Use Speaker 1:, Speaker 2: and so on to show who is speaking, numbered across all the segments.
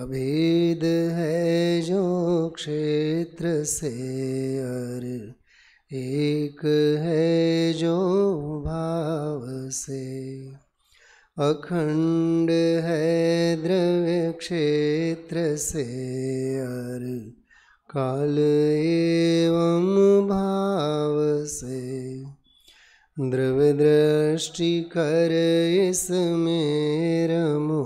Speaker 1: अभेद है जो क्षेत्र से और एक है जो भाव से अखंड है द्रव्य क्षेत्र से और काल एवं भाव से द्रव दृष्टि कर इसमें रमो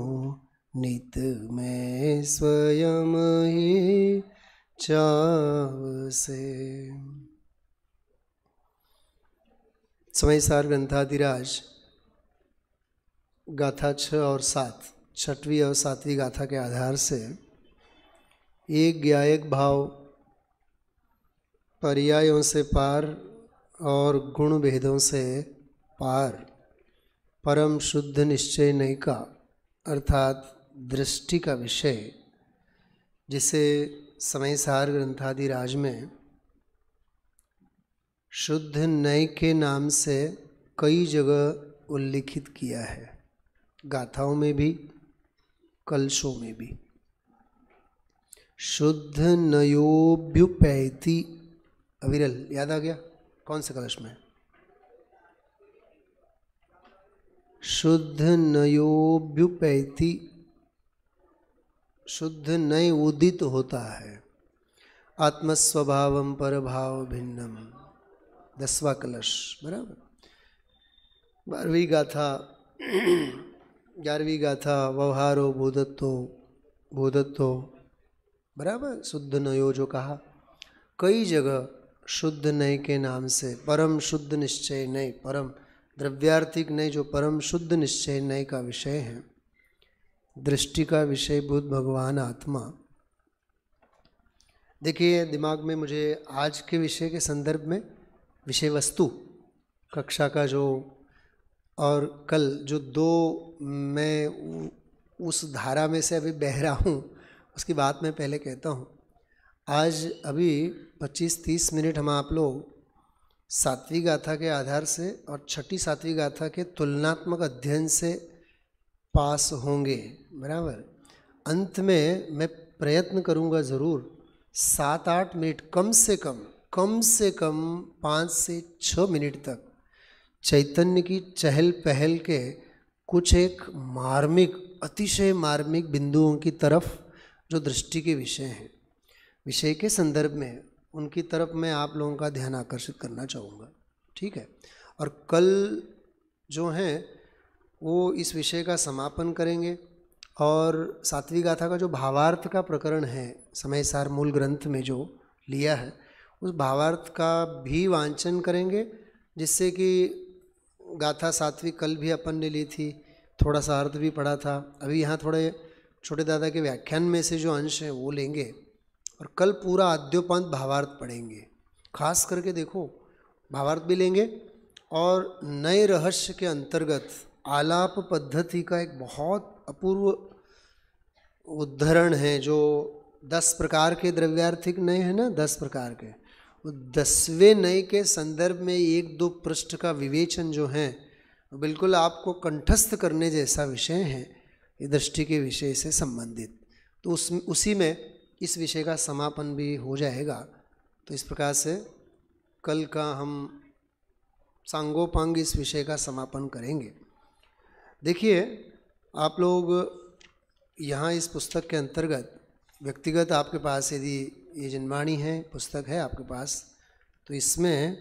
Speaker 1: नित में स्वयं ही चाव से समयसार ग्रंथाधिराज गाथा छ और सात छठवीं और सातवीं गाथा के आधार से एक गायक भाव पर्यायों से पार और गुण भेदों से पार परम शुद्ध निश्चय नहीं का अर्थात दृष्टि का विषय जिसे समय सार ग्रंथादि राज में शुद्ध नय के नाम से कई जगह उल्लिखित किया है गाथाओं में भी कलशों में भी शुद्ध नयोभ्युपैति अविरल याद आ गया कौन से कलश में शुद्ध नयोभ्युपैति शुद्ध नय उदित होता है आत्मस्वभाव पर भाव भिन्नम दसवा कलश बराबर बारहवीं गाथा ग्यारहवीं गाथा व्यवहारो बोधत्तो बोधत्तो बराबर शुद्ध नयो जो कहा कई जगह शुद्ध नय के नाम से परम शुद्ध निश्चय नय परम द्रव्यार्थिक नय जो परम शुद्ध निश्चय नय का विषय है दृष्टि का विषय बुद्ध भगवान आत्मा देखिए दिमाग में मुझे आज के विषय के संदर्भ में विषय वस्तु कक्षा का जो और कल जो दो मैं उस धारा में से अभी बह रहा हूँ उसकी बात मैं पहले कहता हूँ आज अभी 25-30 मिनट हम आप लोग सातवीं गाथा के आधार से और छठी सातवीं गाथा के तुलनात्मक अध्ययन से पास होंगे बराबर अंत में मैं प्रयत्न करूँगा ज़रूर सात आठ मिनट कम से कम कम से कम पाँच से छः मिनट तक चैतन्य की चहल पहल के कुछ एक मार्मिक अतिशय मार्मिक बिंदुओं की तरफ जो दृष्टि के विषय हैं विषय के संदर्भ में उनकी तरफ मैं आप लोगों का ध्यान आकर्षित करना चाहूँगा ठीक है और कल जो हैं वो इस विषय का समापन करेंगे और सातवीं गाथा का जो भावार्थ का प्रकरण है समय सार मूल ग्रंथ में जो लिया है उस भावार्थ का भी वांचन करेंगे जिससे कि गाथा सातवीं कल भी अपन ने ली थी थोड़ा सा अर्थ भी पढ़ा था अभी यहाँ थोड़े छोटे दादा के व्याख्यान में से जो अंश है वो लेंगे और कल पूरा आद्योपांत भावार्थ पढ़ेंगे खास करके देखो भावार्थ भी लेंगे और नए रहस्य के अंतर्गत आलाप पद्धति का एक बहुत अपूर्व उद्धरण हैं जो दस प्रकार के द्रव्यार्थिक नए हैं ना दस प्रकार के दसवें नए के संदर्भ में एक दो पृष्ठ का विवेचन जो है बिल्कुल आपको कंठस्थ करने जैसा विषय है ये दृष्टि के विषय से संबंधित तो उस उसी में इस विषय का समापन भी हो जाएगा तो इस प्रकार से कल का हम सांगोपांग इस विषय का समापन करेंगे देखिए आप लोग यहाँ इस पुस्तक के अंतर्गत व्यक्तिगत आपके पास यदि ये जन्माणी है पुस्तक है आपके पास तो इसमें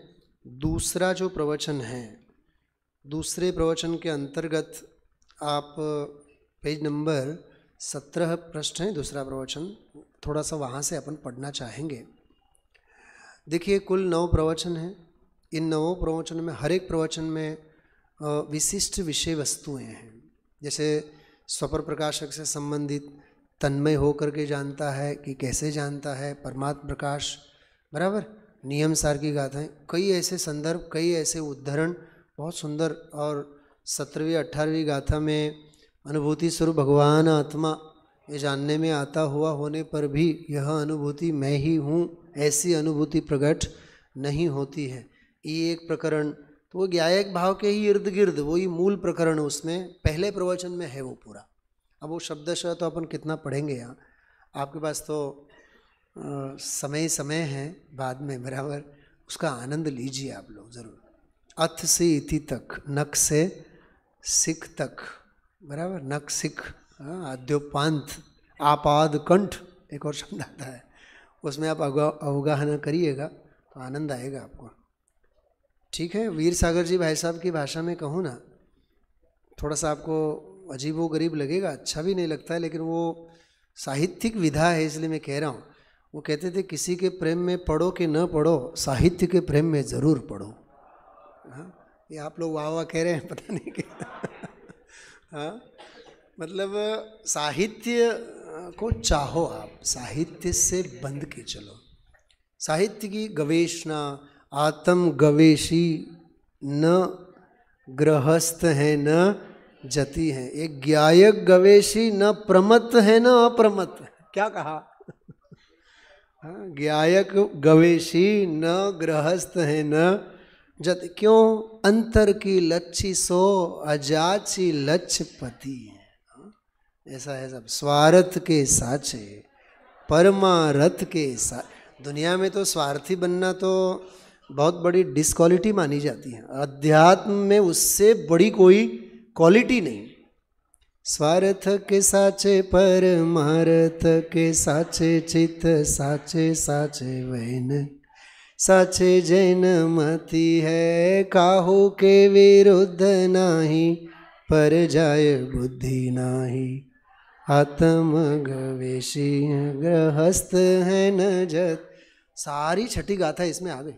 Speaker 1: दूसरा जो प्रवचन है दूसरे प्रवचन के अंतर्गत आप पेज नंबर सत्रह पृष्ठ हैं दूसरा प्रवचन थोड़ा सा वहाँ से अपन पढ़ना चाहेंगे देखिए कुल नौ प्रवचन हैं इन नौ प्रवचन में हर एक प्रवचन में विशिष्ट विषय वस्तुएं हैं जैसे स्वपर प्रकाशक से संबंधित तन्मय होकर के जानता है कि कैसे जानता है परमात्म प्रकाश बराबर नियम सार की गाथाएँ कई ऐसे संदर्भ कई ऐसे उद्धरण बहुत सुंदर और सत्रहवीं अट्ठारहवीं गाथा में अनुभूति स्वरूप भगवान आत्मा ये जानने में आता हुआ होने पर भी यह अनुभूति मैं ही हूँ ऐसी अनुभूति प्रकट नहीं होती है ये एक प्रकरण तो वो ज्ञायक भाव के ही इर्द गिर्द वही मूल प्रकरण उसमें पहले प्रवचन में है वो पूरा अब वो शब्दशः तो अपन कितना पढ़ेंगे यहाँ आपके पास तो आ, समय समय है बाद में बराबर उसका आनंद लीजिए आप लोग ज़रूर अथ से इति तक नक से सिख तक बराबर नक सिख आद्योपांत आपाद कंठ एक और शब्द आता है उसमें आप अवगाहना करिएगा तो आनंद आएगा आपको ठीक है वीर सागर जी भाई साहब की भाषा में कहूँ ना थोड़ा सा आपको अजीब वो गरीब लगेगा अच्छा भी नहीं लगता है लेकिन वो साहित्यिक विधा है इसलिए मैं कह रहा हूँ वो कहते थे किसी के प्रेम में पढ़ो कि न पढ़ो साहित्य के प्रेम में ज़रूर पढ़ो हाँ ये आप लोग वाह वाह कह रहे हैं पता नहीं क्या हाँ मतलब साहित्य को चाहो आप साहित्य से बंद के चलो साहित्य की गवेशना आत्म गवेशी न गृहस्थ है न जति है एक ज्ञायक गवेशी न प्रमत है न अप्रमत क्या कहा हाँ, ज्ञायक गवेशी न गृहस्थ है न जत क्यों अंतर की लच्छी सो अजाची लच्छ पति ऐसा है सब स्वार्थ के साचे परमारथ के साथ दुनिया में तो स्वार्थी बनना तो बहुत बड़ी डिसक्वालिटी मानी जाती है अध्यात्म में उससे बड़ी कोई क्वालिटी नहीं स्वार्थ के साचे पर मारथ के साचे चित साचे साचे साचे जैन मती है काहो के विरुद्ध नाही पर जाय बुद्धि नाही आत्म गवेशी गृहस्थ है न जत सारी छठी गाथा इसमें आ गई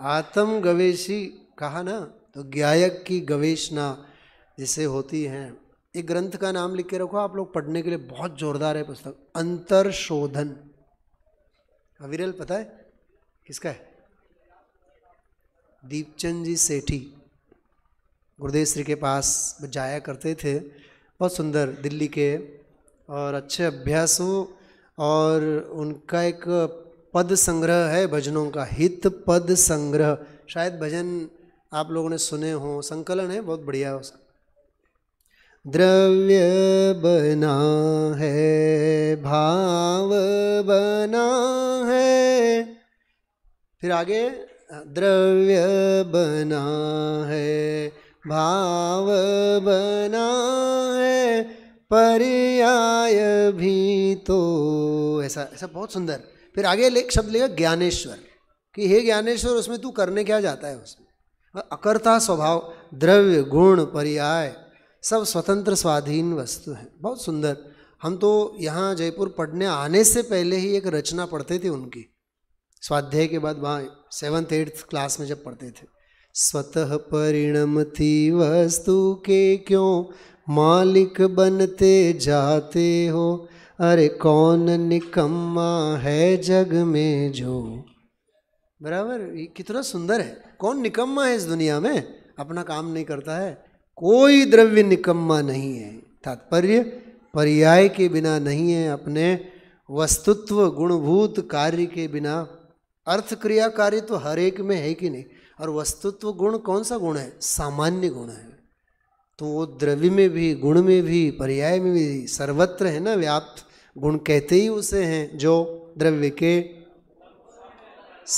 Speaker 1: आत्म गवेशी कहा ना तो गायक की गवेशना जिसे होती हैं एक ग्रंथ का नाम लिख के रखो आप लोग पढ़ने के लिए बहुत जोरदार है पुस्तक अंतर शोधन अविरल पता है किसका है दीपचंद जी सेठी गुरुदेव श्री के पास जाया करते थे बहुत सुंदर दिल्ली के और अच्छे अभ्यासु और उनका एक पद संग्रह है भजनों का हित पद संग्रह शायद भजन आप लोगों ने सुने हों संकलन है बहुत बढ़िया उसका द्रव्य बना है भाव बना है फिर आगे द्रव्य बना है भाव बना है पर्याय भी तो ऐसा ऐसा बहुत सुंदर फिर आगे एक शब्द लेगा ज्ञानेश्वर कि हे ज्ञानेश्वर उसमें तू करने क्या जाता है उसमें अकर्ता स्वभाव द्रव्य गुण पर्याय सब स्वतंत्र स्वाधीन वस्तु हैं बहुत सुंदर हम तो यहाँ जयपुर पढ़ने आने से पहले ही एक रचना पढ़ते थे उनकी स्वाध्याय के बाद वहाँ सेवन्थ एट्थ क्लास में जब पढ़ते थे स्वतः परिणम थी वस्तु के क्यों मालिक बनते जाते हो अरे कौन निकम्मा है जग में जो बराबर ये कितना सुंदर है कौन निकम्मा है इस दुनिया में अपना काम नहीं करता है कोई द्रव्य निकम्मा नहीं है तात्पर्य पर्याय के बिना नहीं है अपने वस्तुत्व गुणभूत कार्य के बिना अर्थ क्रिया कार्य तो हर एक में है कि नहीं और वस्तुत्व गुण कौन सा गुण है सामान्य गुण है तो वो द्रव्य में भी गुण में भी पर्याय में भी सर्वत्र है ना व्याप्त गुण कहते ही उसे हैं जो द्रव्य के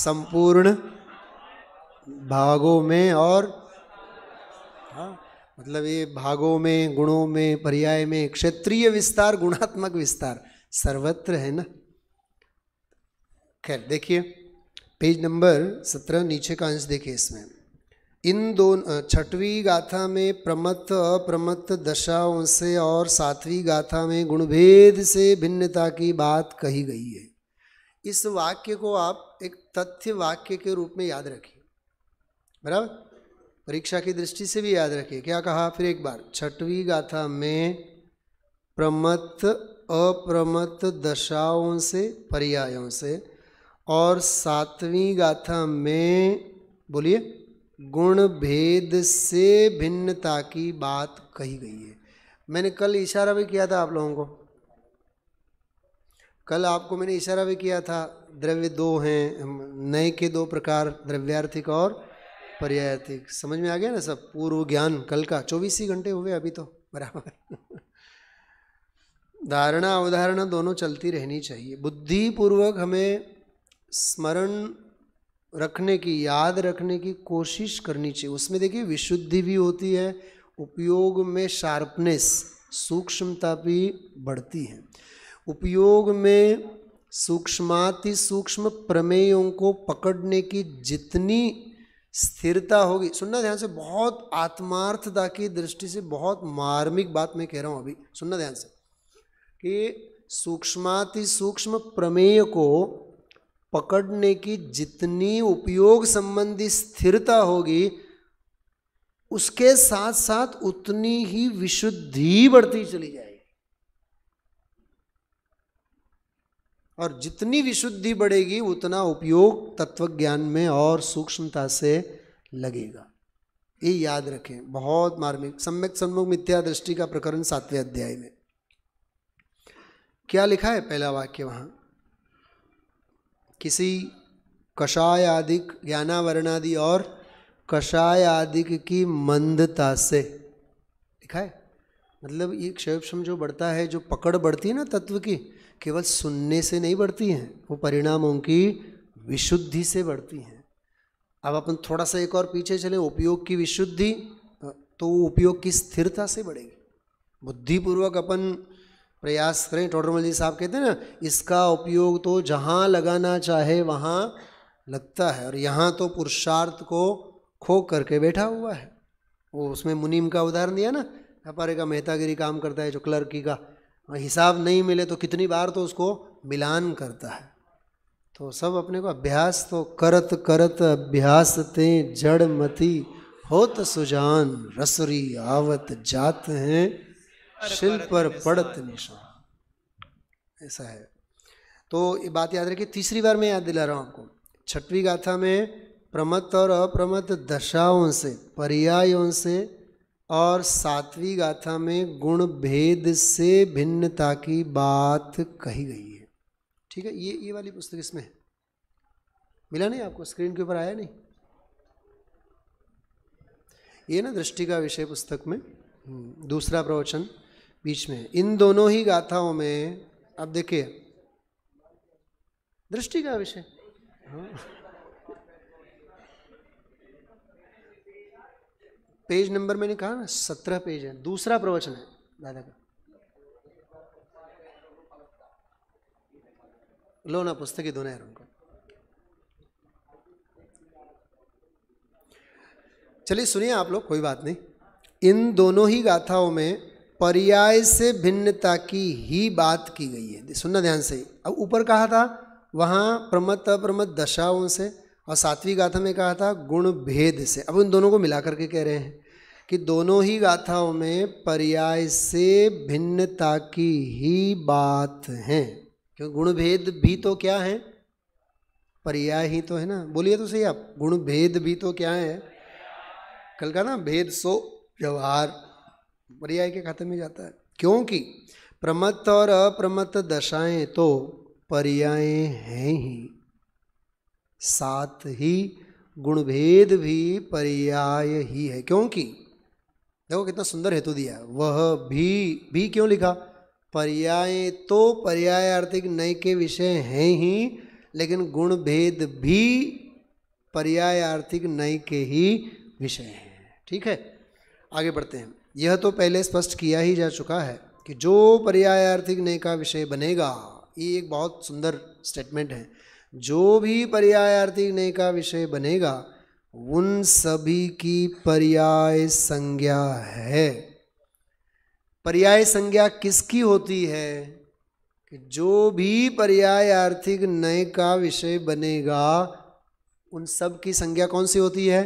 Speaker 1: संपूर्ण भागों में और हाँ मतलब ये भागों में गुणों में पर्याय में क्षेत्रीय विस्तार गुणात्मक विस्तार सर्वत्र है ना खैर देखिए पेज नंबर सत्रह नीचे का अंश देखिए इसमें इन दोनों छठवीं गाथा में प्रमत्त अप्रमत्त दशाओं से और सातवीं गाथा में गुणभेद से भिन्नता की बात कही गई है इस वाक्य को आप एक तथ्य वाक्य के रूप में याद रखिए बराबर परीक्षा की दृष्टि से भी याद रखिए क्या कहा फिर एक बार छठवीं गाथा में प्रमत्त अप्रमत्त दशाओं से पर्यायों से और सातवीं गाथा में बोलिए गुण भेद से भिन्नता की बात कही गई है मैंने कल इशारा भी किया था आप लोगों को कल आपको मैंने इशारा भी किया था द्रव्य दो हैं नए के दो प्रकार द्रव्यार्थिक और पर्यायार्थिक समझ में आ गया ना सब पूर्व ज्ञान कल का चौबीस ही घंटे हुए अभी तो बराबर धारणा अवधारणा दोनों चलती रहनी चाहिए बुद्धिपूर्वक हमें स्मरण रखने की याद रखने की कोशिश करनी चाहिए उसमें देखिए विशुद्धि भी होती है उपयोग में शार्पनेस सूक्ष्मता भी बढ़ती है उपयोग में सूक्ष्माति सूक्ष्म प्रमेयों को पकड़ने की जितनी स्थिरता होगी सुनना ध्यान से बहुत आत्मार्थता की दृष्टि से बहुत मार्मिक बात मैं कह रहा हूँ अभी सुनना ध्यान से कि सूक्ष्माति सूक्ष्म प्रमेय को पकड़ने की जितनी उपयोग संबंधी स्थिरता होगी उसके साथ साथ उतनी ही विशुद्धि बढ़ती चली जाएगी और जितनी विशुद्धि बढ़ेगी उतना उपयोग तत्व ज्ञान में और सूक्ष्मता से लगेगा ये याद रखें बहुत मार्मिक सम्यक सम्मुख मिथ्या दृष्टि का प्रकरण सातवें अध्याय में क्या लिखा है पहला वाक्य वहां किसी कषाय आदिक ज्ञानावरणादि और कषाय आदिक की मंदता से लिखा है मतलब ये क्षयक्षम जो बढ़ता है जो पकड़ बढ़ती है ना तत्व की केवल सुनने से नहीं बढ़ती हैं वो परिणामों की विशुद्धि से बढ़ती हैं अब अपन थोड़ा सा एक और पीछे चले उपयोग की विशुद्धि तो उपयोग की स्थिरता से बढ़ेगी बुद्धिपूर्वक अपन प्रयास करें टोडरमल जी साहब कहते हैं ना इसका उपयोग तो जहाँ लगाना चाहे वहाँ लगता है और यहाँ तो पुरुषार्थ को खो करके बैठा हुआ है वो उसमें मुनीम का उदाहरण दिया ना व्यापारी का मेहतागिरी काम करता है जो क्लर्की का हिसाब नहीं मिले तो कितनी बार तो उसको मिलान करता है तो सब अपने को अभ्यास तो करत करत अभ्यास ते जड़ मती होत सुजान रसरी आवत जात हैं
Speaker 2: शिल्प पर पड़त
Speaker 1: निशान ऐसा है तो ये बात याद रखिए तीसरी बार मैं याद दिला रहा हूँ आपको छठवीं गाथा में प्रमत और अप्रमत दशाओं से पर्यायों से और सातवीं गाथा में गुण भेद से भिन्नता की बात कही गई है ठीक है ये ये वाली पुस्तक इसमें है मिला नहीं आपको स्क्रीन के ऊपर आया नहीं ये ना दृष्टि का विषय पुस्तक में हम्म, दूसरा प्रवचन बीच में इन दोनों ही गाथाओं में आप देखिए दृष्टि का विषय पेज नंबर मैंने कहा ना सत्रह पेज है दूसरा प्रवचन है दादा का लो ना पुस्तक ही दोनों उनको चलिए सुनिए आप लोग कोई बात नहीं इन दोनों ही गाथाओं में पर्याय से भिन्नता की ही बात की गई है सुनना ध्यान से अब ऊपर कहा था वहाँ प्रमत अप्रमत दशाओं से और सातवीं गाथा में कहा था गुण भेद से अब उन दोनों को मिला करके कह रहे हैं कि दोनों ही गाथाओं में पर्याय से भिन्नता की ही बात है क्योंकि गुण भेद भी तो क्या है पर्याय ही तो है ना बोलिए तो सही आप गुण भेद भी तो क्या है कल का ना भेद सो व्यवहार पर्याय के खाते में जाता है क्योंकि प्रमत्त और अप्रमत्त दशाएं तो पर्याय हैं ही साथ ही गुणभेद भी पर्याय ही है क्योंकि देखो कितना सुंदर हेतु दिया वह भी भी क्यों लिखा पर्याय तो पर्याय आर्थिक नय के विषय हैं ही लेकिन गुण भेद भी पर्याय आर्थिक नय के ही विषय हैं ठीक है आगे बढ़ते हैं यह तो पहले स्पष्ट किया ही जा चुका है कि जो पर्यायार्थिक नय का विषय बनेगा ये एक बहुत सुंदर स्टेटमेंट है जो भी आर्थिक नय का विषय बनेगा उन सभी की पर्याय संज्ञा है पर्याय संज्ञा किसकी होती है कि जो भी पर्याय आर्थिक नय का विषय बनेगा उन सब की संज्ञा कौन सी होती है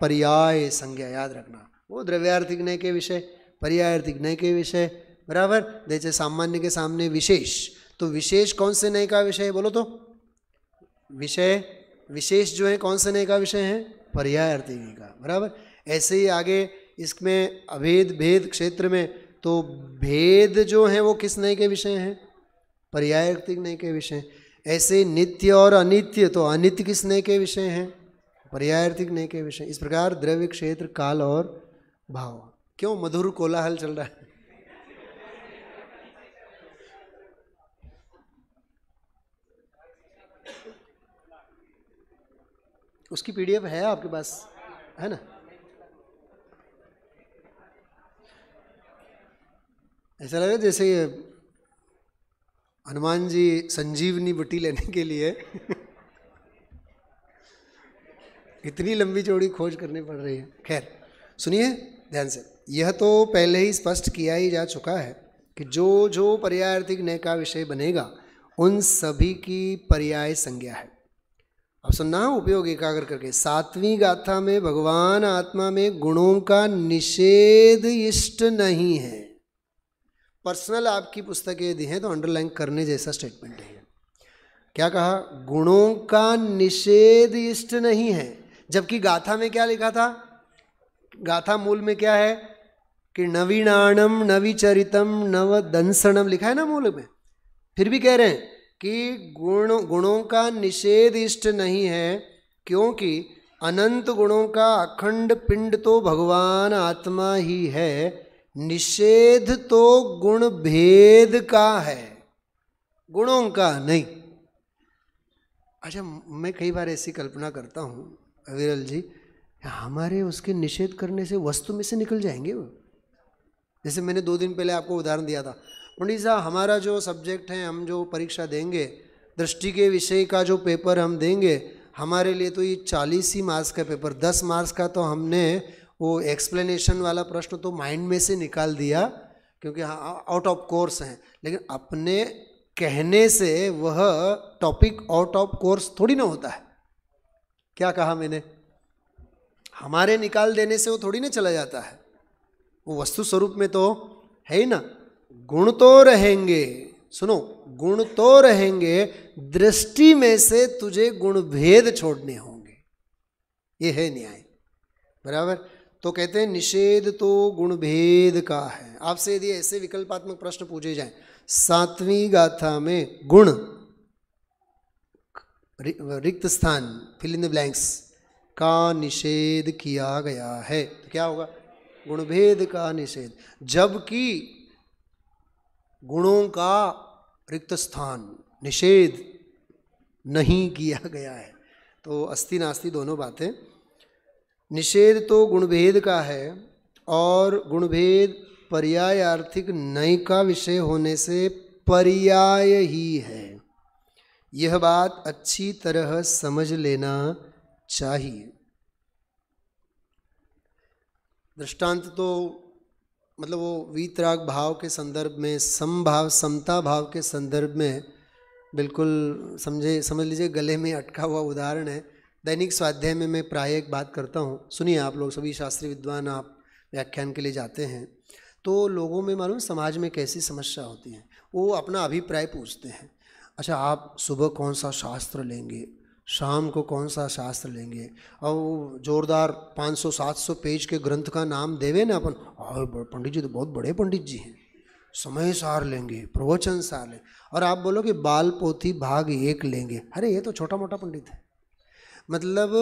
Speaker 1: पर्याय संज्ञा याद रखना वो द्रव्यार्थिक नय के विषय पर्यायार्थ नय के विषय बराबर जैसे सामान्य के सामने विशेष तो विशेष कौन से नय का विषय बोलो तो विषय विशेष जो है कौन से नय का विषय है पर्यायार्थी का बराबर ऐसे ही आगे इसमें अभेद भेद क्षेत्र में तो भेद जो है वो किस नय के विषय हैं पर्यायार्थी नय के विषय ऐसे नित्य और अनित्य तो अनित्य किस नय के विषय हैं पर्यायार्थी नय के विषय इस प्रकार द्रव्य क्षेत्र काल और भाव क्यों मधुर कोलाहल चल रहा है उसकी पीडीएफ है आपके पास है ना ऐसा लग रहा जैसे हनुमान जी संजीवनी बटी लेने के लिए इतनी लंबी चौड़ी खोज करनी पड़ रही है खैर सुनिए ध्यान से यह तो पहले ही स्पष्ट किया ही जा चुका है कि जो जो पर्यायार्थिक नय का विषय बनेगा उन सभी की पर्याय संज्ञा है अब सुनना उपयोग एकाग्र करके सातवीं गाथा में भगवान आत्मा में गुणों का निषेध इष्ट नहीं है पर्सनल आपकी पुस्तकें यदि हैं तो अंडरलाइन करने जैसा स्टेटमेंट है क्या कहा गुणों का निषेध इष्ट नहीं है जबकि गाथा में क्या लिखा था गाथा मूल में क्या है कि नवीनाणम नवीचरितम दंसनम लिखा है ना मूल में फिर भी कह रहे हैं कि गुण गुणों का निषेध इष्ट नहीं है क्योंकि अनंत गुणों का अखंड पिंड तो भगवान आत्मा ही है निषेध तो गुण भेद का है गुणों का नहीं अच्छा मैं कई बार ऐसी कल्पना करता हूँ अविरल जी हमारे उसके निषेध करने से वस्तु में से निकल जाएंगे वो जैसे मैंने दो दिन पहले आपको उदाहरण दिया था पंडित साहब हमारा जो सब्जेक्ट है हम जो परीक्षा देंगे दृष्टि के विषय का जो पेपर हम देंगे हमारे लिए तो ये चालीस ही मार्क्स का पेपर दस मार्क्स का तो हमने वो एक्सप्लेनेशन वाला प्रश्न तो माइंड में से निकाल दिया क्योंकि आउट ऑफ कोर्स हैं लेकिन अपने कहने से वह टॉपिक आउट ऑफ कोर्स थोड़ी ना होता है क्या कहा मैंने हमारे निकाल देने से वो थोड़ी ना चला जाता है वो वस्तु स्वरूप में तो है ही ना गुण तो रहेंगे सुनो गुण तो रहेंगे दृष्टि में से तुझे गुण भेद छोड़ने होंगे ये है न्याय बराबर तो कहते हैं निषेध तो गुण भेद का है आपसे यदि ऐसे विकल्पात्मक प्रश्न पूछे जाए सातवीं गाथा में गुण रिक्त स्थान फिल इन द ब्लैंक्स का निषेध किया गया है तो क्या होगा गुणभेद का निषेध जबकि गुणों का रिक्त स्थान निषेध नहीं किया गया है तो अस्ति नास्ति दोनों बातें निषेध तो गुणभेद का है और गुणभेद पर्यायार्थिक नय का विषय होने से पर्याय ही है यह बात अच्छी तरह समझ लेना चाहिए दृष्टांत तो मतलब वो वीतराग भाव के संदर्भ में समभाव समता भाव के संदर्भ में बिल्कुल समझे समझ लीजिए गले में अटका हुआ उदाहरण है दैनिक स्वाध्याय में मैं प्राय एक बात करता हूँ सुनिए आप लोग सभी शास्त्रीय विद्वान आप व्याख्यान के लिए जाते हैं तो लोगों में मालूम समाज में कैसी समस्या होती है वो अपना अभिप्राय पूछते हैं अच्छा आप सुबह कौन सा शास्त्र लेंगे शाम को कौन सा शास्त्र लेंगे और वो जोरदार 500-700 पेज के ग्रंथ का नाम देवे ना अपन और पंडित जी तो बहुत बड़े पंडित जी हैं समय सार लेंगे प्रवचन सार लेंगे और आप बोलो कि बाल पोथी भाग एक लेंगे अरे ये तो छोटा मोटा पंडित है मतलब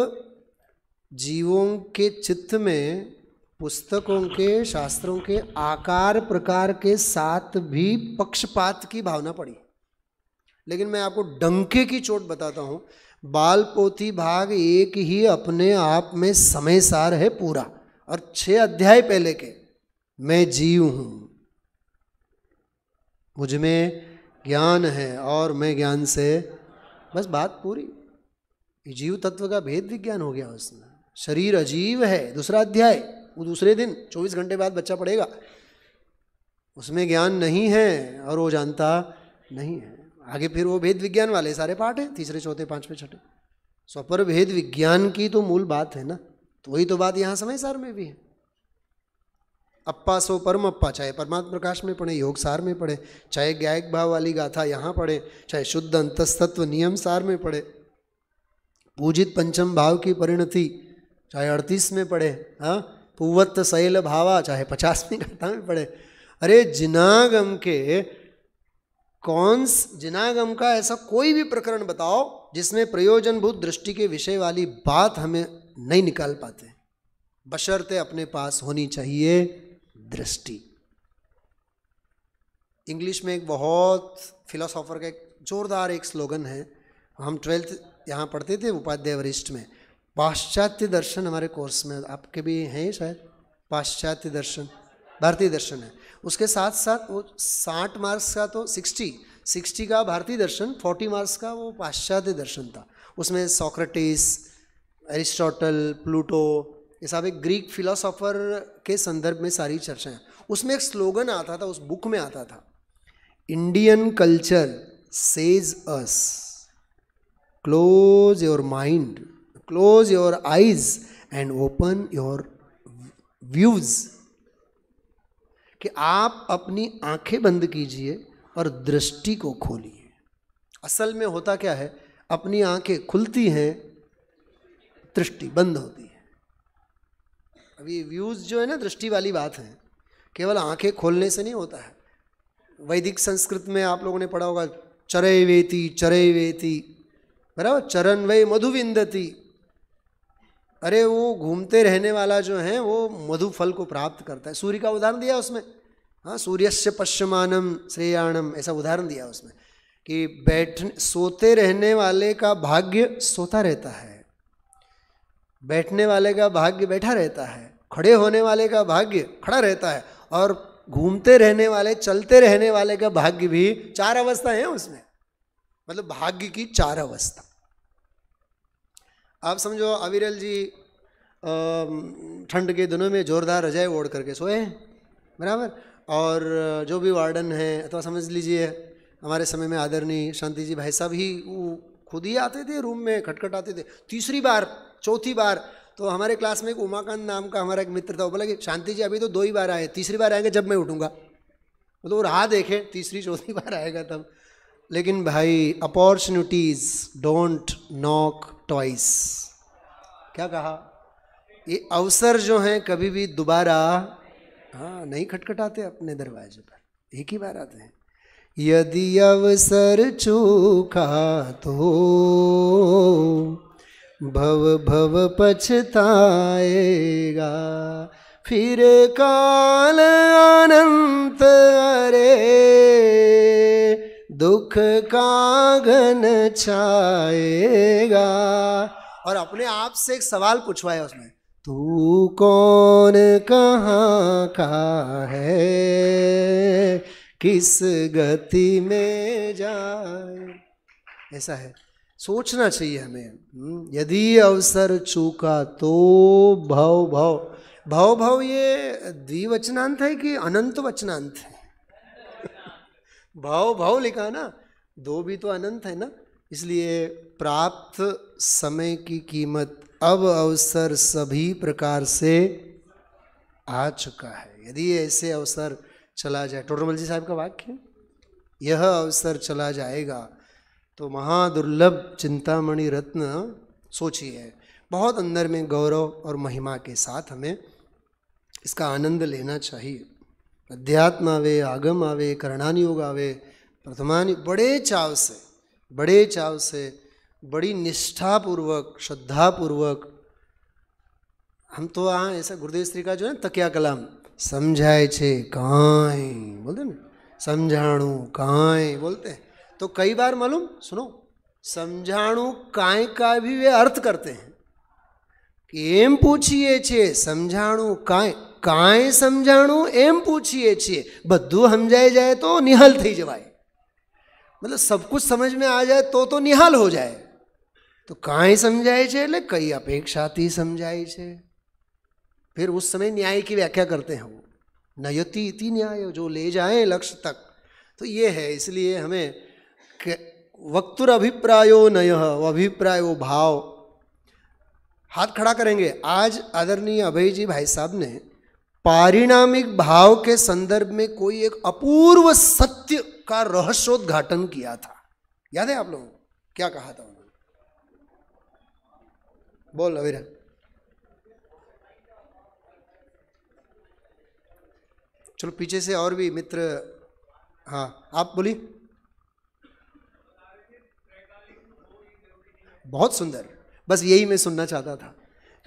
Speaker 1: जीवों के चित्त में पुस्तकों के शास्त्रों के आकार प्रकार के साथ भी पक्षपात की भावना पड़ी लेकिन मैं आपको डंके की चोट बताता हूँ बाल पोथी भाग एक ही अपने आप में समय सार है पूरा और छह अध्याय पहले के मैं जीव हूँ मुझ में ज्ञान है और मैं ज्ञान से बस बात पूरी जीव तत्व का भेद विज्ञान हो गया उसमें शरीर अजीव है दूसरा अध्याय वो दूसरे दिन चौबीस घंटे बाद बच्चा पढ़ेगा उसमें ज्ञान नहीं है और वो जानता नहीं है आगे फिर वो भेद विज्ञान वाले सारे पाठ हैं तीसरे चौथे पांचवें छठे स्वपर भेद विज्ञान की तो मूल बात है ना तो वही तो बात यहाँ समय सार में भी है अप्पा सो परम अप्पा चाहे परमात्म प्रकाश में पढ़े योग सार में पढ़े चाहे गायक भाव वाली गाथा यहाँ पढ़े चाहे शुद्ध अंतस्तत्व नियम सार में पढ़े पूजित पंचम भाव की परिणति चाहे अड़तीस में पढ़े हाँ पूवत्त शैल भावा चाहे पचासवीं गाथा में पढ़े अरे जिनागम के कौंस जिनागम का ऐसा कोई भी प्रकरण बताओ जिसमें प्रयोजनभूत दृष्टि के विषय वाली बात हमें नहीं निकाल पाते बशर्ते अपने पास होनी चाहिए दृष्टि इंग्लिश में एक बहुत फिलोसोफर का एक जोरदार एक स्लोगन है हम ट्वेल्थ यहाँ पढ़ते थे उपाध्याय वरिष्ठ में पाश्चात्य दर्शन हमारे कोर्स में आपके भी हैं शायद पाश्चात्य दर्शन भारतीय दर्शन है उसके साथ साथ वो साठ मार्क्स का तो सिक्सटी सिक्सटी का भारतीय दर्शन फोर्टी मार्क्स का वो पाश्चात्य दर्शन था उसमें सॉक्रेटिस एरिस्टोटल प्लूटो ये सब एक ग्रीक फिलोसॉफर के संदर्भ में सारी चर्चाएं उसमें एक स्लोगन आता था उस बुक में आता था Indian culture says us close your mind close your eyes and open your views कि आप अपनी आंखें बंद कीजिए और दृष्टि को खोलिए असल में होता क्या है अपनी आंखें खुलती हैं दृष्टि बंद होती है अभी व्यूज़ जो है ना दृष्टि वाली बात है केवल आंखें खोलने से नहीं होता है वैदिक संस्कृत में आप लोगों ने पढ़ा होगा चरय वेती चरय वेती बराबर चरण वय मधुविंदती अरे वो घूमते रहने वाला जो है वो मधुफल को प्राप्त करता है सूर्य का उदाहरण दिया उसमें हाँ सूर्यस्य पश्चिमानम श्रेयाणम ऐसा उदाहरण दिया उसमें कि बैठ सोते रहने वाले का भाग्य सोता रहता है बैठने वाले का भाग्य बैठा रहता है खड़े होने वाले का भाग्य खड़ा रहता है और घूमते रहने वाले चलते रहने वाले का भाग्य भी चार अवस्था है उसमें मतलब भाग्य की चार अवस्था आप समझो अविरल जी ठंड के दिनों में ज़ोरदार रजाई ओढ़ करके सोए हैं बराबर और जो भी वार्डन हैं अथवा समझ लीजिए हमारे समय में आदरणीय शांति जी भाई साहब ही वो खुद ही आते थे रूम में खटखटाते थे तीसरी बार चौथी बार तो हमारे क्लास में एक उमाकांत नाम का हमारा एक मित्र था वो बोला कि शांति जी अभी तो दो ही बार आए तीसरी बार आएंगे जब मैं उठूंगा मतलब तो वो राह देखे तीसरी चौथी बार आएगा तब लेकिन भाई अपॉर्चुनिटीज़ डोंट नॉक टॉइस क्या कहा ये अवसर जो है कभी भी दोबारा हाँ नहीं खटखटाते अपने दरवाजे पर एक ही बार आते हैं यदि अवसर चूका तो भव भव पछताएगा फिर काल अनंत अरे दुख का घन छाएगा और अपने आप से एक सवाल पूछवाया उसने तू कौन कहाँ का है किस गति में जाए ऐसा है सोचना चाहिए हमें हम्म, यदि अवसर चूका तो भव भव भव भव ये द्विवचनांत है कि अनंत वचनांत है भाव भाव लिखा ना दो भी तो अनंत है ना इसलिए प्राप्त समय की कीमत अब अवसर सभी प्रकार से आ चुका है यदि ऐसे अवसर चला जाए टोटरमल जी साहब का वाक्य यह अवसर चला जाएगा तो महादुर्लभ चिंतामणि रत्न सोची है बहुत अंदर में गौरव और महिमा के साथ हमें इसका आनंद लेना चाहिए अध्यात्म અધ્યાત્મ आगम આગમ करणान योग આવે પ્રથમાની बड़े चाव से बड़े चाव से बड़ी निष्ठापूर्वक श्रद्धापूर्वक हम तो हाँ ऐसा गुरुदेव श्री का जो है तकिया कलाम समझाए छे काई बोलते ना समझाणु काई बोलते तो कई बार मालूम सुनो समझाणु काय का भी वे अर्थ करते हैं कि एम पूछिए छे समझाणु काय કાંઈ સમજાણું એમ પૂછીએ છીએ બધું સમજાઈ જાય તો નિહાલ થઈ જવાય મતલબ સબકુછ સમજ મેં આ જાય તો તો નિહાલ હો જાય તો કાંઈ સમજાય છે कई अपेक्षा थी समझाए છે फिर उस समय न्याय की व्याख्या करते हैं वो नयति इति न्याय जो ले जाए लक्ष्य तक तो ये है इसलिए हमें वक्तुर अभिप्रायो नय अभिप्रायो भाव हाथ खड़ा करेंगे आज आदरणीय अभय जी भाई साहब ने पारिणामिक भाव के संदर्भ में कोई एक अपूर्व सत्य का रहस्योद्घाटन किया था याद है आप लोगों को क्या कहा था उन्होंने बोल अवीरा चलो पीछे से और भी मित्र हाँ आप बोली बहुत सुंदर बस यही मैं सुनना चाहता था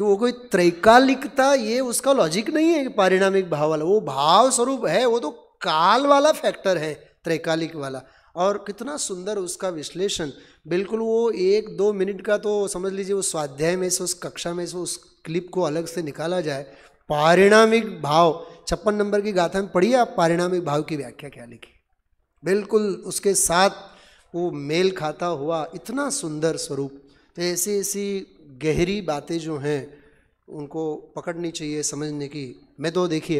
Speaker 1: कि वो कोई त्रैकालिकता ये उसका लॉजिक नहीं है पारिणामिक भाव वाला वो भाव स्वरूप है वो तो काल वाला फैक्टर है त्रैकालिक वाला और कितना सुंदर उसका विश्लेषण बिल्कुल वो एक दो मिनट का तो समझ लीजिए उस स्वाध्याय में से उस कक्षा में से उस क्लिप को अलग से निकाला जाए पारिणामिक भाव छप्पन नंबर की गाथा में पढ़िए आप पारिणामिक भाव की व्याख्या क्या लिखी बिल्कुल उसके साथ वो मेल खाता हुआ इतना सुंदर स्वरूप तो ऐसी ऐसी गहरी बातें जो हैं उनको पकड़नी चाहिए समझने की मैं तो देखिए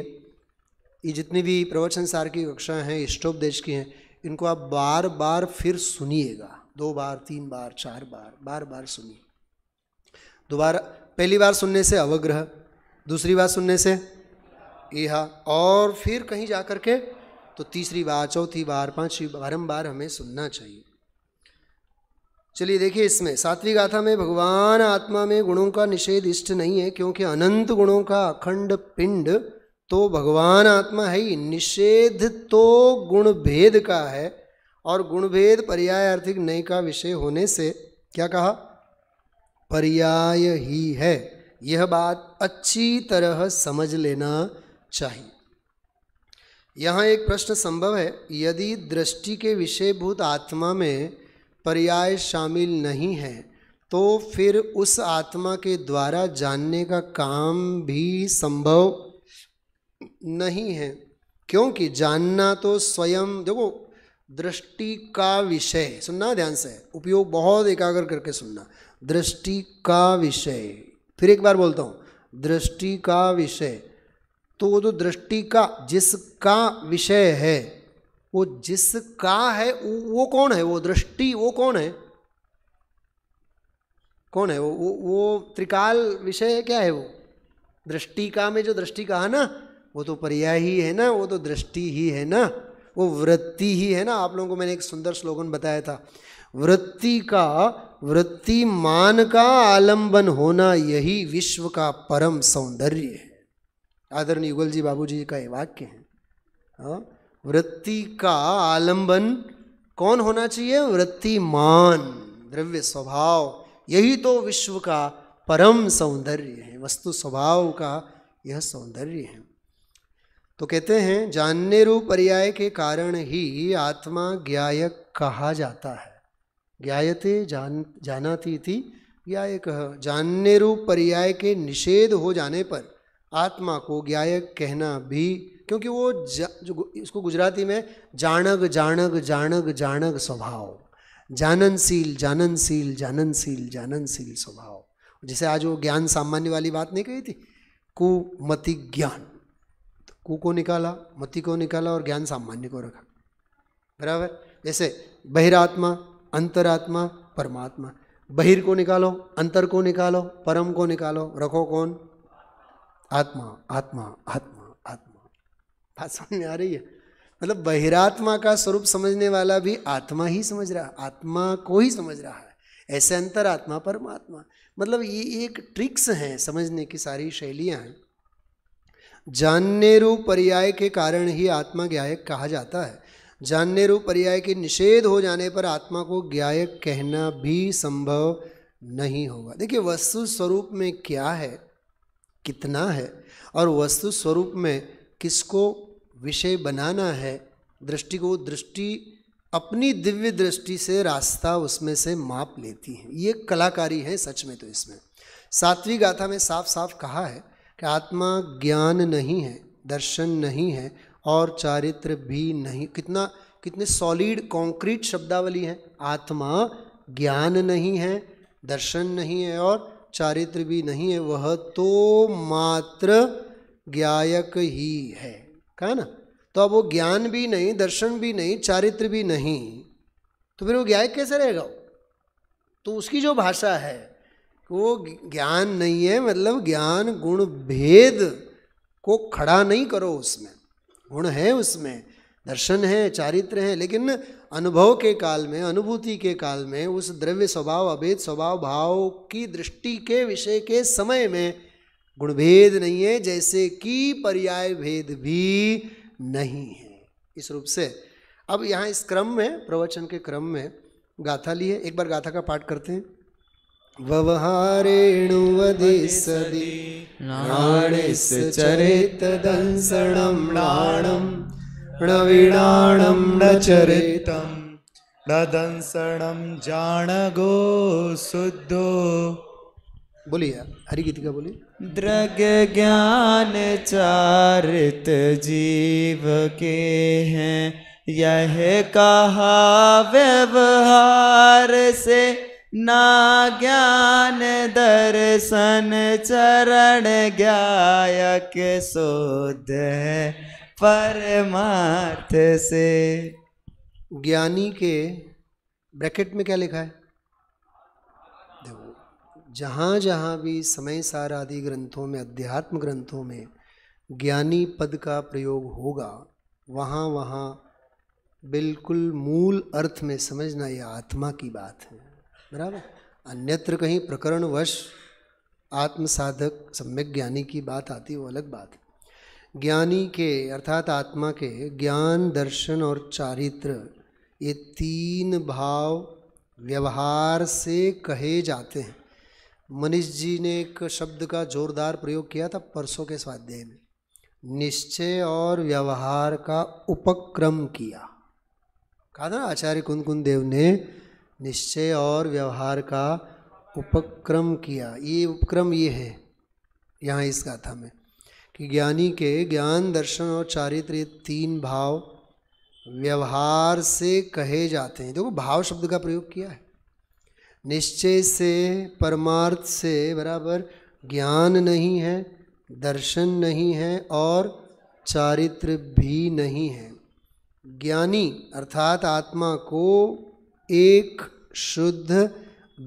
Speaker 1: ये जितनी भी प्रवचन सार की कक्षाएं हैं इष्टोपदेश की हैं इनको आप बार बार फिर सुनिएगा दो बार तीन बार चार बार बार बार सुनिए दोबारा पहली बार सुनने से अवग्रह दूसरी बार सुनने से यहा और फिर कहीं जा कर के तो तीसरी बार चौथी बार पांचवी बारम्बार हमें सुनना चाहिए चलिए देखिए इसमें सातवीं गाथा में भगवान आत्मा में गुणों का निषेध इष्ट नहीं है क्योंकि अनंत गुणों का अखंड पिंड तो भगवान आत्मा है ही निषेध तो गुण भेद का है और गुण भेद पर्याय आर्थिक नहीं का विषय होने से क्या कहा पर्याय ही है यह बात अच्छी तरह समझ लेना चाहिए यहाँ एक प्रश्न संभव है यदि दृष्टि के विषयभूत आत्मा में पर्याय शामिल नहीं है तो फिर उस आत्मा के द्वारा जानने का काम भी संभव नहीं है क्योंकि जानना तो स्वयं देखो दृष्टि का विषय सुनना ध्यान से उपयोग बहुत एकाग्र करके सुनना दृष्टि का विषय फिर एक बार बोलता हूँ दृष्टि का विषय तो वो जो दृष्टि का जिसका विषय है वो जिसका है वो, कौन है वो दृष्टि वो कौन है कौन है वो वो, वो त्रिकाल विषय क्या है वो दृष्टि का में जो दृष्टि कहा ना वो तो पर्याय ही है ना वो तो दृष्टि ही है ना वो वृत्ति ही है ना आप लोगों को मैंने एक सुंदर स्लोगन बताया था वृत्ति का वृत्ति मान का आलंबन होना यही विश्व का परम सौंदर्य है आदरणीय युगल जी बाबू जी का ये वाक्य है हाँ वृत्ति का आलंबन कौन होना चाहिए वृत्ति मान द्रव्य स्वभाव यही तो विश्व का परम सौंदर्य है वस्तु स्वभाव का यह सौंदर्य है तो कहते हैं जानने रूप पर्याय के कारण ही आत्मा ज्ञायक कहा जाता है ज्ञायते जान जानाती थी ज्ञायक जानने रूप पर्याय के निषेध हो जाने पर आत्मा को ज्ञायक कहना भी क्योंकि वो जो इसको गुजराती में जाणग जाणग जाणग जाणग स्वभाव जाननशील जाननशील जाननशील जाननशील स्वभाव जैसे आज वो ज्ञान सामान्य वाली बात नहीं कही थी कुमति ज्ञान तो कु को निकाला मति को निकाला और ज्ञान सामान्य को रखा बराबर जैसे बहिरात्मा अंतरात्मा परमात्मा बहिर को निकालो अंतर को निकालो परम को निकालो रखो कौन आत्मा आत्मा आत्मा बात समझ में आ रही है मतलब बहिरात्मा का स्वरूप समझने वाला भी आत्मा ही समझ रहा आत्मा को ही समझ रहा है ऐसे अंतर आत्मा परमात्मा मतलब ये एक ट्रिक्स हैं समझने की सारी शैलियाँ हैं जानने रूप पर्याय के कारण ही आत्मा ज्ञायक कहा जाता है जानने रूप पर्याय के निषेध हो जाने पर आत्मा को ज्ञायक कहना भी संभव नहीं होगा देखिए वस्तु स्वरूप में क्या है कितना है और वस्तु स्वरूप में किसको विषय बनाना है दृष्टि को दृष्टि अपनी दिव्य दृष्टि से रास्ता उसमें से माप लेती है ये कलाकारी है सच में तो इसमें सातवीं गाथा में साफ साफ कहा है कि आत्मा ज्ञान नहीं है दर्शन नहीं है और चारित्र भी नहीं कितना कितने सॉलिड कॉन्क्रीट शब्दावली है आत्मा ज्ञान नहीं है दर्शन नहीं है और चारित्र भी नहीं है वह तो मात्र ज्ञायक ही है कहा ना तो अब वो ज्ञान भी नहीं दर्शन भी नहीं चारित्र भी नहीं तो फिर वो ज्ञाय कैसे रहेगा तो उसकी जो भाषा है वो ज्ञान नहीं है मतलब ज्ञान गुण भेद को खड़ा नहीं करो उसमें गुण है उसमें दर्शन है चारित्र है लेकिन अनुभव के काल में अनुभूति के काल में उस द्रव्य स्वभाव अभेद स्वभाव भाव की दृष्टि के विषय के समय में गुणभेद नहीं है जैसे कि पर्याय भेद भी नहीं है इस रूप से अब यहाँ इस क्रम में प्रवचन के क्रम में गाथा ली है एक बार गाथा का पाठ करते हैं व्यवहारेणुवदिसदि नाणिश्चरेतदंसणं नाणं णविडाणं न चरितं न जान गो शुद्धो बोलिए हरि का बोलिए द्रग ज्ञान चारित जीव के हैं यह कहा व्यवहार से ना ज्ञान दर्शन चरण ज्ञायक शोध है परमार्थ से ज्ञानी के ब्रैकेट में क्या लिखा है जहाँ जहाँ भी समय सार आदि ग्रंथों में अध्यात्म ग्रंथों में ज्ञानी पद का प्रयोग होगा वहाँ वहाँ बिल्कुल मूल अर्थ में समझना यह आत्मा की बात है बराबर अन्यत्र कहीं प्रकरणवश आत्म साधक सम्यक ज्ञानी की बात आती है वो अलग बात है ज्ञानी के अर्थात आत्मा के ज्ञान दर्शन और चारित्र ये तीन भाव व्यवहार से कहे जाते हैं मनीष जी ने एक शब्द का जोरदार प्रयोग किया था परसों के स्वाध्याय में निश्चय और व्यवहार का उपक्रम किया कहा ना आचार्य कुंद देव ने निश्चय और व्यवहार का उपक्रम किया ये उपक्रम ये है यहाँ इस गाथा में कि ज्ञानी के ज्ञान दर्शन और चारित्र ये तीन भाव व्यवहार से कहे जाते हैं देखो भाव शब्द का प्रयोग किया है निश्चय से परमार्थ से बराबर ज्ञान नहीं है दर्शन नहीं है और चारित्र भी नहीं है ज्ञानी अर्थात आत्मा को एक शुद्ध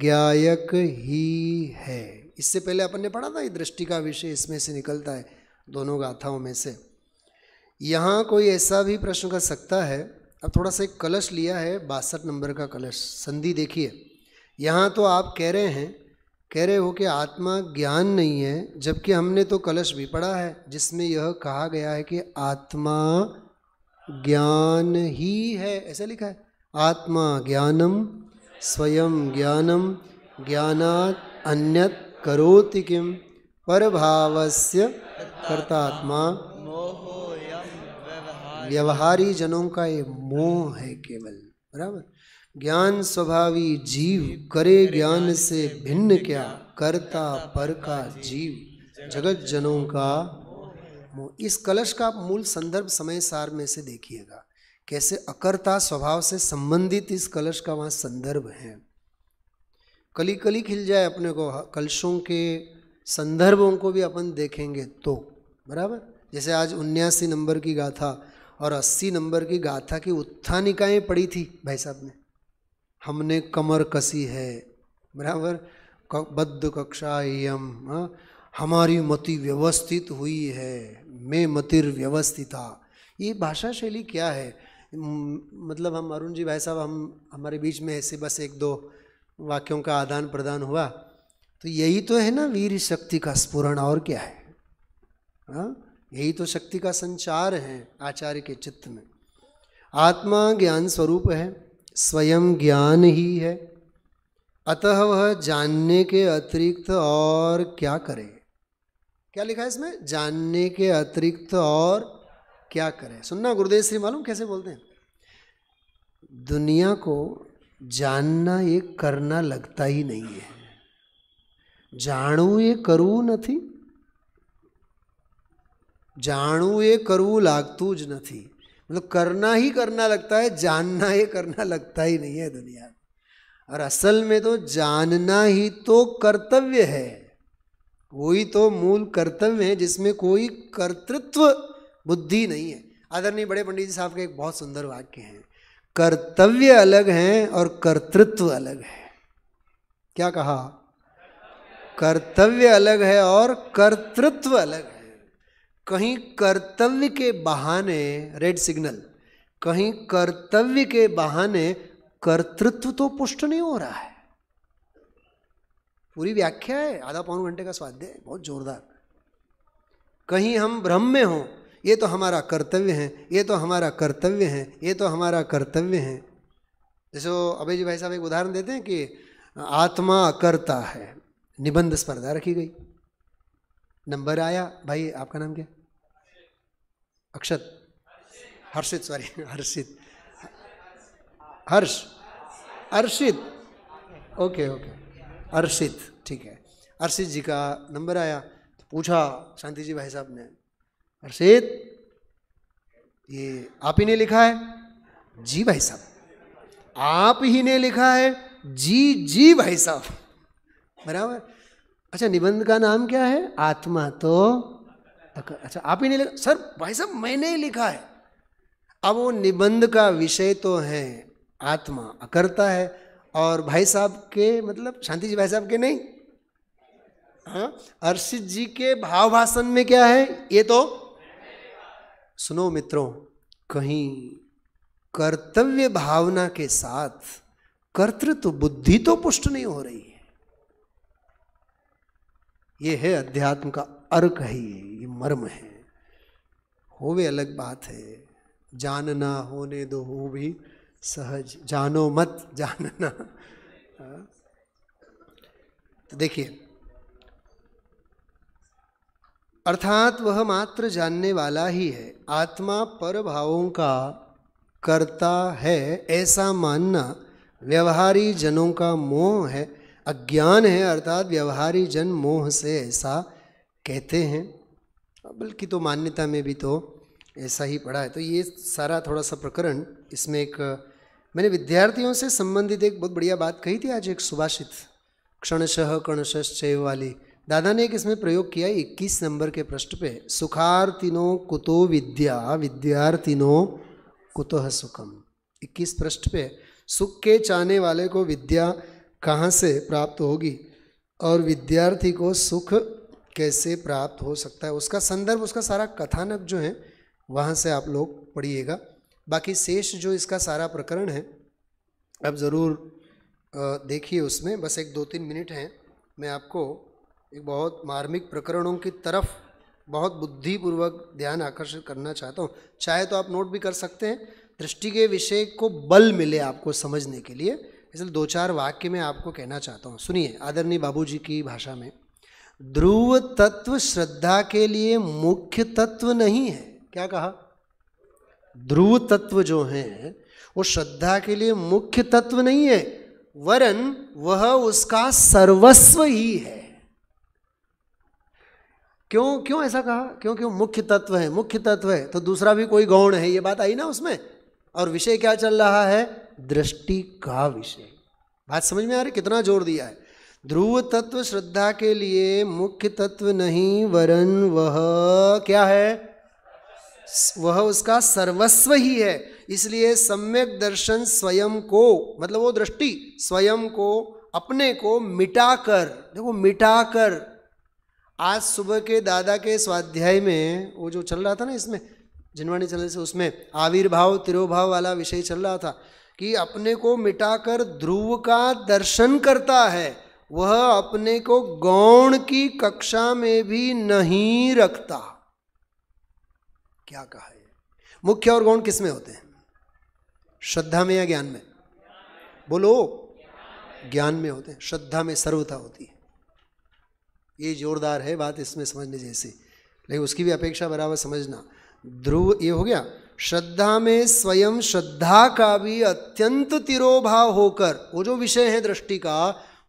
Speaker 1: ज्ञायक ही है इससे पहले अपन ने पढ़ा था ये दृष्टि का विषय इसमें से निकलता है दोनों गाथाओं में से यहाँ कोई ऐसा भी प्रश्न कर सकता है अब थोड़ा सा एक कलश लिया है बासठ नंबर का कलश संधि देखिए यहाँ तो आप कह रहे हैं कह रहे हो कि आत्मा ज्ञान नहीं है जबकि हमने तो कलश भी पढ़ा है जिसमें यह कहा गया है कि आत्मा ज्ञान ही है ऐसा लिखा है आत्मा ज्ञानम स्वयं ज्ञानम ज्ञानात् अन्यत करोति किम से कर्तात्मा व्यवहारी जनों का ये मोह है केवल बराबर ज्ञान स्वभावी जीव करे ज्ञान से भिन्न क्या करता पर का जीव जगत जनों का इस कलश का मूल संदर्भ समय सार में से देखिएगा कैसे अकर्ता स्वभाव से संबंधित इस कलश का वहाँ संदर्भ है कली कली खिल जाए अपने को कलशों के संदर्भों को भी अपन देखेंगे तो बराबर जैसे आज उन्यासी नंबर की गाथा और अस्सी नंबर की गाथा की उत्थानिकाएँ पड़ी थी भाई साहब ने हमने कमर कसी है बराबर बद्ध कक्षा यम हाँ? हमारी मति व्यवस्थित हुई है मैं मतिर व्यवस्थिता ये भाषा शैली क्या है मतलब हम अरुण जी भाई साहब हम हमारे बीच में ऐसे बस एक दो वाक्यों का आदान प्रदान हुआ तो यही तो है ना वीर शक्ति का स्फुरण और क्या है हा? यही तो शक्ति का संचार है आचार्य के चित्त में आत्मा ज्ञान स्वरूप है स्वयं ज्ञान ही है अतः वह जानने के अतिरिक्त और क्या करे क्या लिखा है इसमें जानने के अतिरिक्त और क्या करे सुनना गुरुदेव श्री मालूम कैसे बोलते हैं दुनिया को जानना ये करना लगता ही नहीं है जाणू ये करू नहीं જાણવું ये કરવું લાગતું नहीं मतलब करना ही करना लगता है जानना ही करना लगता ही नहीं है दुनिया में और असल में तो जानना ही तो कर्तव्य है वही तो मूल कर्तव्य है जिसमें कोई कर्तृत्व बुद्धि नहीं है आदरणीय बड़े पंडित जी साहब के एक बहुत सुंदर वाक्य है कर्तव्य अलग हैं और कर्तृत्व अलग है क्या कहा कर्तव्य अलग है और कर्तृत्व अलग है कहीं कर्तव्य के बहाने रेड सिग्नल कहीं कर्तव्य के बहाने कर्तृत्व तो पुष्ट नहीं हो रहा है पूरी व्याख्या है आधा पौन घंटे का स्वाध्याय बहुत जोरदार कहीं हम भ्रम में हों ये तो हमारा कर्तव्य है ये तो हमारा कर्तव्य है ये तो हमारा कर्तव्य है जैसे अभय जी भाई साहब एक उदाहरण देते हैं कि आत्मा करता है निबंध स्पर्धा रखी गई नंबर आया भाई आपका नाम क्या Akshat Harshit sorry Harshit Harsh Arshit okay okay Arshit ठीक है अर्षित जी का नंबर आया तो पूछा शांति जी भाई साहब ने अर्षित ये आप ही ने लिखा है जी भाई साहब आप ही ने लिखा है जी जी भाई साहब बराबर अच्छा निबंध का नाम क्या है आत्मा तो अच्छा आप ही नहीं लिखा सर भाई साहब मैंने ही लिखा है अब वो निबंध का विषय तो है आत्मा अकर्ता है और भाई साहब के मतलब शांति जी भाई साहब के नहीं हाँ अर्षित जी के भाव भाषण में क्या है ये तो सुनो मित्रों कहीं कर्तव्य भावना के साथ कर्तृत्व बुद्धि तो पुष्ट नहीं हो रही है ये है अध्यात्म का अर्क है मर्म है होवे अलग बात है जानना होने दो हो भी सहज जानो मत जानना हाँ। तो देखिए अर्थात वह मात्र जानने वाला ही है आत्मा पर भावों का करता है ऐसा मानना व्यवहारी जनों का मोह है अज्ञान है अर्थात व्यवहारी जन मोह से ऐसा कहते हैं बल्कि तो मान्यता में भी तो ऐसा ही पड़ा है तो ये सारा थोड़ा सा प्रकरण इसमें एक मैंने विद्यार्थियों से संबंधित एक बहुत बढ़िया बात कही थी आज एक सुभाषित क्षणशह कणशश्चय वाली दादा ने एक इसमें प्रयोग किया इक्कीस नंबर के पृष्ठ पे सुखार्थिनो कुतो विद्या विद्यार्थिनो कुतः सुखम इक्कीस पृष्ठ पे सुख के चाहने वाले को विद्या कहाँ से प्राप्त होगी और विद्यार्थी को सुख कैसे प्राप्त हो सकता है उसका संदर्भ उसका सारा कथानक जो है वहाँ से आप लोग पढ़िएगा बाकी शेष जो इसका सारा प्रकरण है आप ज़रूर देखिए उसमें बस एक दो तीन मिनट हैं मैं आपको एक बहुत मार्मिक प्रकरणों की तरफ बहुत बुद्धिपूर्वक ध्यान आकर्षित करना चाहता हूँ चाहे तो आप नोट भी कर सकते हैं दृष्टि के विषय को बल मिले आपको समझने के लिए इसलिए दो चार वाक्य में आपको कहना चाहता हूँ सुनिए आदरणीय बाबूजी की भाषा में ध्रुव तत्व श्रद्धा के लिए मुख्य तत्व नहीं है क्या कहा ध्रुव तत्व जो है वो श्रद्धा के लिए मुख्य तत्व नहीं है वरन वह उसका सर्वस्व ही है क्यों क्यों ऐसा कहा क्यों क्यों मुख्य तत्व है मुख्य तत्व है तो दूसरा भी कोई गौण है ये बात आई ना उसमें और विषय क्या चल रहा है दृष्टि का विषय बात समझ में आ रही कितना जोर दिया है ध्रुव तत्व श्रद्धा के लिए मुख्य तत्व नहीं वरन वह क्या है वह उसका सर्वस्व ही है इसलिए सम्यक दर्शन स्वयं को मतलब वो दृष्टि स्वयं को अपने को मिटाकर देखो मिटाकर आज सुबह के दादा के स्वाध्याय में वो जो चल रहा था ना इसमें जिनवाणी चल से उसमें आविर्भाव तिरोभाव वाला विषय चल रहा था कि अपने को मिटाकर ध्रुव का दर्शन करता है वह अपने को गौण की कक्षा में भी नहीं रखता क्या कहा है मुख्य और गौण किस में होते हैं श्रद्धा में या ज्ञान में बोलो ज्ञान में होते हैं श्रद्धा में सर्वथा होती है ये जोरदार है बात इसमें समझने जैसे लेकिन उसकी भी अपेक्षा बराबर समझना ध्रुव ये हो गया श्रद्धा में स्वयं श्रद्धा का भी अत्यंत तिरोभाव होकर वो जो विषय है दृष्टि का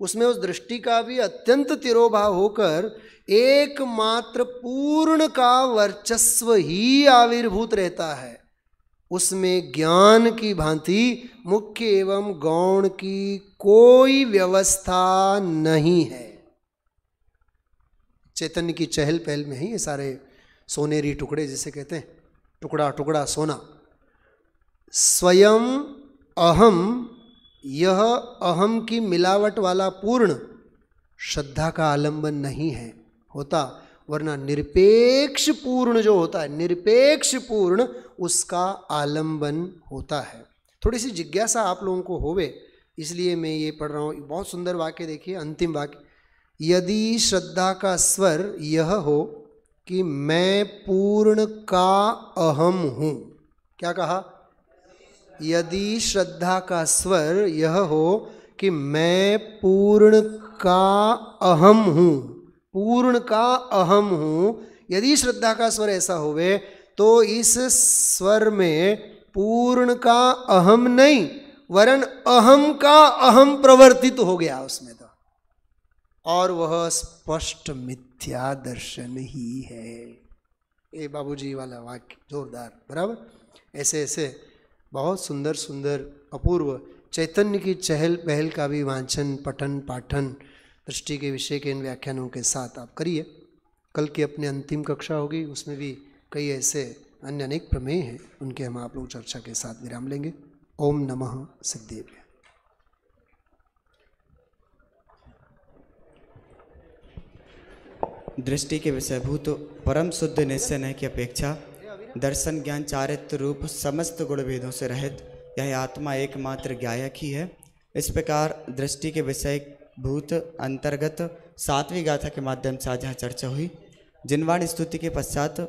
Speaker 1: उसमें उस दृष्टि का भी अत्यंत तिरोभाव होकर एकमात्र पूर्ण का वर्चस्व ही आविर्भूत रहता है उसमें ज्ञान की भांति मुख्य एवं गौण की कोई व्यवस्था नहीं है चैतन्य की चहल पहल में ही ये सारे सोनेरी टुकड़े जिसे कहते हैं टुकड़ा टुकड़ा सोना स्वयं अहम यह अहम की मिलावट वाला पूर्ण श्रद्धा का आलंबन नहीं है होता वरना निरपेक्ष पूर्ण जो होता है निरपेक्ष पूर्ण उसका आलंबन होता है थोड़ी सी जिज्ञासा आप लोगों को होवे इसलिए मैं ये पढ़ रहा हूँ बहुत सुंदर वाक्य देखिए अंतिम वाक्य यदि श्रद्धा का स्वर यह हो कि मैं पूर्ण का अहम हूँ क्या कहा यदि श्रद्धा का स्वर यह हो कि मैं पूर्ण का अहम हूँ पूर्ण का अहम हूँ यदि श्रद्धा का स्वर ऐसा होवे तो इस स्वर में पूर्ण का अहम नहीं वरन अहम का अहम प्रवर्तित हो गया उसमें तो और वह स्पष्ट मिथ्या दर्शन ही है ये बाबूजी वाला वाक्य जोरदार बराबर ऐसे ऐसे बहुत सुंदर सुंदर अपूर्व चैतन्य की चहल पहल का भी वांछन पठन पाठन दृष्टि के विषय के इन व्याख्यानों के साथ आप करिए कल की अपनी अंतिम कक्षा होगी उसमें भी कई ऐसे अन्य अनेक प्रमेय हैं उनके हम आप लोग चर्चा के साथ विराम लेंगे ओम नमः सिद्धेव्य दृष्टि के विषयभूत परम शुद्ध निश्चय की अपेक्षा दर्शन ज्ञान चारित्र रूप समस्त गुण भेदों से रहित यह आत्मा एकमात्र गायक ही है इस प्रकार दृष्टि के विषय भूत अंतर्गत सातवीं गाथा के माध्यम से आज यहाँ चर्चा हुई जिनवाण स्तुति के पश्चात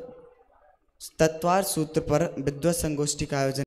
Speaker 1: तत्वार सूत्र पर विद्वत संगोष्ठी का आयोजन